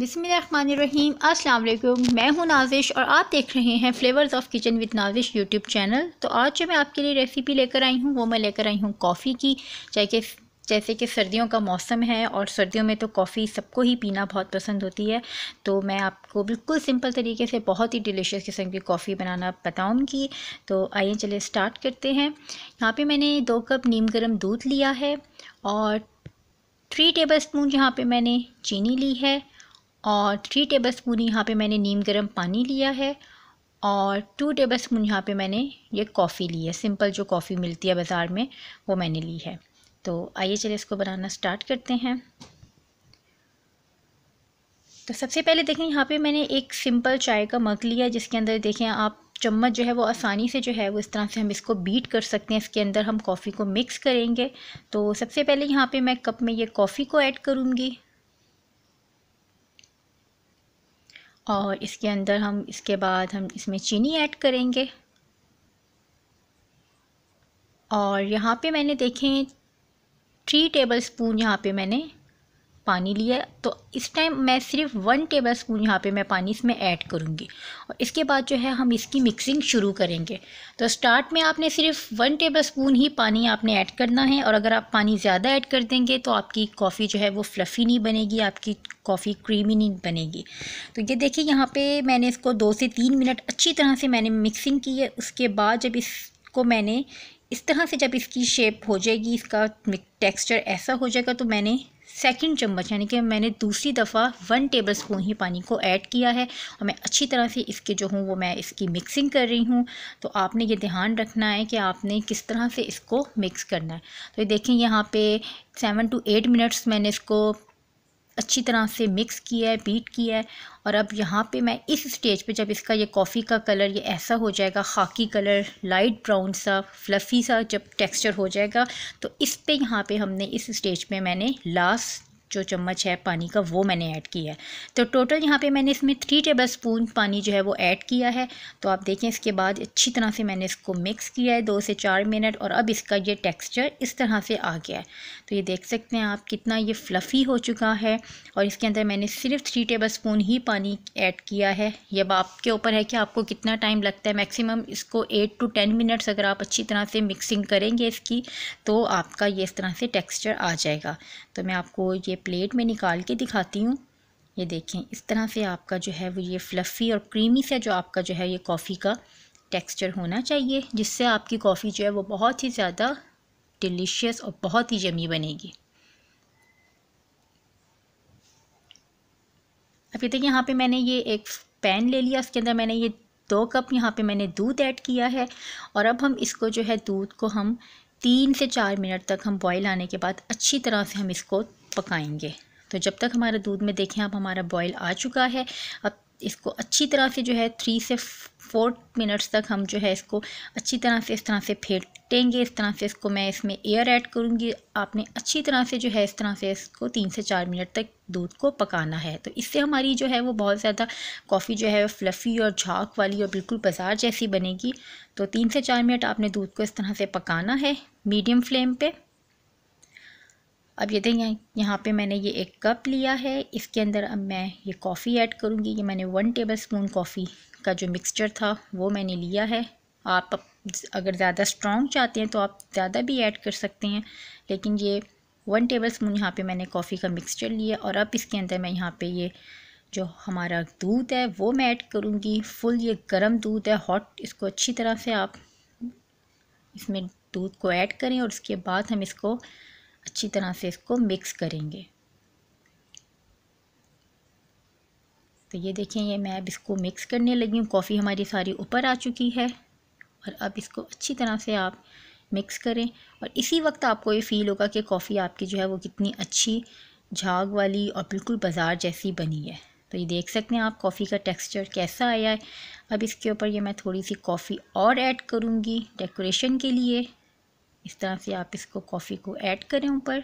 बिसमीम अल्लाम मैं हूं नाजिश और आप देख रहे हैं flavours of kitchen with Nazish YouTube channel तो आज जो मैं आपके लिए रेसिपी लेकर आई हूं वो मैं लेकर आई हूं कॉफ़ी की चाहे कि जैसे कि सर्दियों का मौसम है और सर्दियों में तो कॉफ़ी सबको ही पीना बहुत पसंद होती है तो मैं आपको बिल्कुल सिंपल तरीके से बहुत ही डिलीशियस किस्म की कॉफ़ी बनाना बताऊँगी तो आइए चले स्टार्ट करते हैं यहाँ पे मैंने दो कप नीम गर्म दूध लिया है और थ्री टेबल स्पून यहाँ पर मैंने चीनी ली है और थ्री टेबल स्पून यहाँ पे मैंने नीम गर्म पानी लिया है और टू टेबल स्पून यहाँ पर मैंने ये कॉफ़ी ली है सिंपल जो कॉफ़ी मिलती है बाज़ार में वो मैंने ली है तो आइए चलिए इसको बनाना स्टार्ट करते हैं तो सबसे पहले देखें यहाँ पे मैंने एक सिंपल चाय का मग लिया जिसके अंदर देखें आप चम्मच जो है वो आसानी से जो है वो इस तरह से हम इसको बीट कर सकते हैं इसके अंदर हम कॉफ़ी को मिक्स करेंगे तो सबसे पहले यहाँ पे मैं कप में ये कॉफ़ी को ऐड करूँगी और इसके अंदर हम इसके बाद हम इसमें चीनी ऐड करेंगे और यहाँ पे मैंने देखें थ्री टेबल स्पून यहाँ पे मैंने पानी लिया तो इस टाइम मैं सिर्फ वन टेबल स्पून यहाँ पर मैं पानी इसमें ऐड करूँगी और इसके बाद जो है हम इसकी मिक्सिंग शुरू करेंगे तो स्टार्ट में आपने सिर्फ वन टेबल स्पून ही पानी आपने ऐड करना है और अगर आप पानी ज़्यादा ऐड कर देंगे तो आपकी कॉफ़ी जो है वो फ्लफ़ी नहीं बनेगी आपकी कॉफ़ी क्रीमी नहीं बनेगी तो ये देखिए यहाँ पर मैंने इसको दो से तीन मिनट अच्छी तरह से मैंने मिक्सिंग की है उसके बाद जब इसको मैंने इस तरह से जब इसकी शेप हो जाएगी इसका टेक्सचर ऐसा हो जाएगा तो मैंने सेकंड चम्मच यानी कि मैंने दूसरी दफ़ा वन टेबल स्पून ही पानी को ऐड किया है और मैं अच्छी तरह से इसके जो हूँ वो मैं इसकी मिक्सिंग कर रही हूँ तो आपने ये ध्यान रखना है कि आपने किस तरह से इसको मिक्स करना है तो ये देखें यहाँ पे सेवन टू एट मिनट्स मैंने इसको अच्छी तरह से मिक्स किया है बीट किया है और अब यहाँ पे मैं इस स्टेज पे जब इसका ये कॉफ़ी का कलर ये ऐसा हो जाएगा खाकी कलर लाइट ब्राउन सा फ्लफ़ी सा जब टेक्सचर हो जाएगा तो इस पे यहाँ पे हमने इस स्टेज पे मैंने लास्ट जो चम्मच है पानी का वो मैंने ऐड किया है तो टोटल यहाँ पे मैंने इसमें थ्री टेबल स्पून पानी जो है वो ऐड किया है तो आप देखें इसके बाद अच्छी तरह से मैंने इसको मिक्स किया है दो से चार मिनट और अब इसका ये टेक्स्चर इस तरह से आ गया है तो ये देख सकते हैं आप कितना ये फ्लफ़ी हो चुका है और इसके अंदर मैंने सिर्फ थ्री टेबल स्पून ही पानी ऐड किया है ये आपके ऊपर है कि आपको कितना टाइम लगता है मैक्सिमम इसको एट टू टेन मिनट्स अगर आप अच्छी तरह से मिक्सिंग करेंगे इसकी तो आपका ये इस तरह से टेक्स्चर आ जाएगा तो मैं आपको ये प्लेट में निकाल के दिखाती हूँ ये देखें इस तरह से आपका जो है वो ये फ्लफ़ी और क्रीमी से जो आपका जो है ये कॉफ़ी का टेक्सचर होना चाहिए जिससे आपकी कॉफ़ी जो है वो बहुत ही ज़्यादा डिलीशियस और बहुत ही जमी बनेगी अब ये देखिए यहाँ पे मैंने ये एक पैन ले लिया उसके अंदर मैंने ये दो कप यहाँ पे मैंने दूध ऐड किया है और अब हम इसको जो है दूध को हम तीन से चार मिनट तक हम बॉईल आने के बाद अच्छी तरह से हम इसको पकाएंगे तो जब तक हमारे दूध में देखें आप हमारा बॉयल आ चुका है अब इसको अच्छी तरह से जो है थ्री से फोर मिनट्स तक हम जो है इसको अच्छी तरह से इस तरह से फेंटेंगे इस तरह से इसको मैं इसमें एयर ऐड करूँगी आपने अच्छी तरह से जो है इस तरह से इसको तीन से चार मिनट तक दूध को पकाना है तो इससे हमारी जो है वो बहुत ज़्यादा कॉफ़ी जो है फ्लफ़ी और झाक वाली और बिल्कुल बाजार जैसी बनेगी तो तीन से चार मिनट आपने दूध को इस तरह से पकाना है मीडियम फ्लेम पर अब ये देखें यहाँ पे मैंने ये एक कप लिया है इसके अंदर अब मैं ये कॉफ़ी ऐड करूँगी ये मैंने वन टेबल स्पून कॉफ़ी का जो मिक्सचर था वो मैंने लिया है आप अगर ज़्यादा स्ट्रॉन्ग चाहते हैं तो आप ज़्यादा भी ऐड कर सकते हैं लेकिन ये वन टेबल स्पून यहाँ पर मैंने कॉफ़ी का मिक्सचर लिया और अब इसके अंदर मैं यहाँ पर ये जो हमारा दूध है वो मैं ऐड करूँगी फुल ये गर्म दूध है हॉट इसको अच्छी तरह से आप इसमें दूध को ऐड करें और उसके बाद हम इसको अच्छी तरह से इसको मिक्स करेंगे तो ये देखें ये मैं अब इसको मिक्स करने लगी हूँ कॉफ़ी हमारी सारी ऊपर आ चुकी है और अब इसको अच्छी तरह से आप मिक्स करें और इसी वक्त आपको ये फ़ील होगा कि कॉफ़ी आपकी जो है वो कितनी अच्छी झाग वाली और बिल्कुल बाज़ार जैसी बनी है तो ये देख सकते हैं आप कॉफ़ी का टेक्सचर कैसा आया है अब इसके ऊपर ये मैं थोड़ी सी कॉफ़ी और ऐड करूँगी डेकोरेशन के लिए इस तरह से आप इसको कॉफ़ी को ऐड करें ऊपर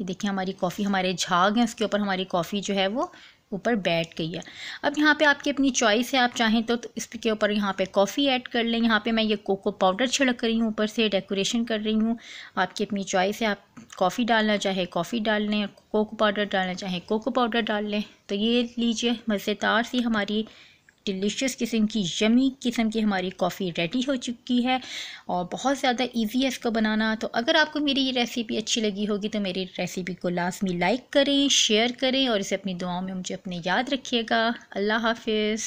ये देखिए हमारी कॉफ़ी हमारे झाग हैं उसके ऊपर हमारी कॉफ़ी जो है वो ऊपर बैठ गई है अब यहाँ पे आपकी अपनी चॉइस है आप चाहें तो, तो इसके ऊपर यहाँ पे कॉफ़ी ऐड कर लें यहाँ पे मैं ये कोको पाउडर छिड़क रही हूँ ऊपर से डेकोरेशन कर रही हूँ आपकी अपनी चॉइस है आप कॉफ़ी डालना चाहे कॉफ़ी डाल लें कोको पाउडर डालना चाहे कोको पाउडर डाल लें तो ये लीजिए मज़ेदार सी हमारी डिलीशियस किस्म की यमी किस्म की हमारी कॉफ़ी रेडी हो चुकी है और बहुत ज़्यादा इजी है इसको बनाना तो अगर आपको मेरी ये रेसिपी अच्छी लगी होगी तो मेरी रेसिपी को लाजमी लाइक करें शेयर करें और इसे अपनी दुआओं में मुझे अपने याद रखिएगा अल्लाह हाफिज़